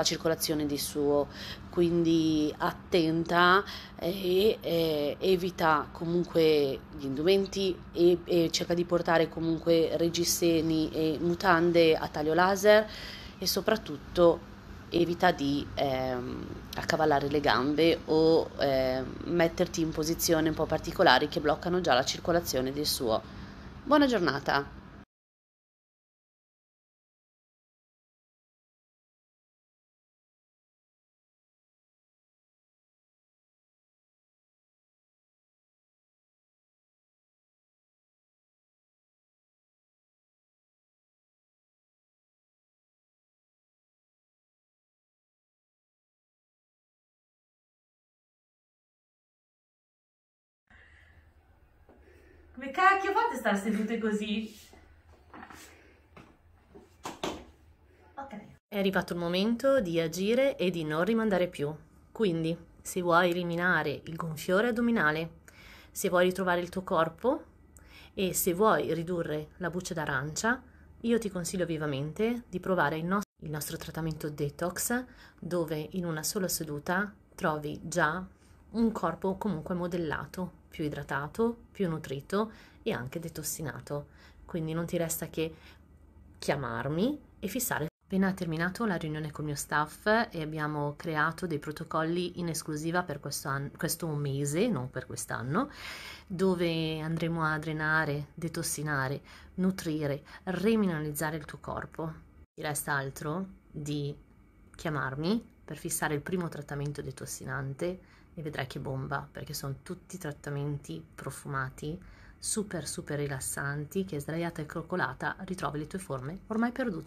la circolazione di suo, quindi attenta eh, e, e eh, evita comunque gli indumenti e, e, cerca di portare comunque reggiseni e mutande a taglio laser e soprattutto evita di ehm, accavallare le gambe o ehm, metterti in posizioni un po' particolari che bloccano già la circolazione del suo. Buona giornata! Come cacchio fate a stare sedute così? Ok. È arrivato il momento di agire e di non rimandare più. Quindi, se vuoi eliminare il gonfiore addominale, se vuoi ritrovare il tuo corpo e se vuoi ridurre la buccia d'arancia, io ti consiglio vivamente di provare il nostro il nostro trattamento detox dove in una sola seduta trovi già un corpo comunque modellato più idratato, più nutrito e anche detossinato. Quindi non ti resta che chiamarmi e fissare. Appena terminato la riunione con il mio staff e abbiamo creato dei protocolli in esclusiva per questo, an- questo mese, non per quest'anno, dove andremo a drenare, detossinare, nutrire, remineralizzare il tuo corpo. Ti resta altro di chiamarmi per fissare il primo trattamento detossinante e vedrai che bomba perché sono tutti trattamenti profumati, super super rilassanti che sdraiata e crocolata ritrovi le tue forme ormai perdute.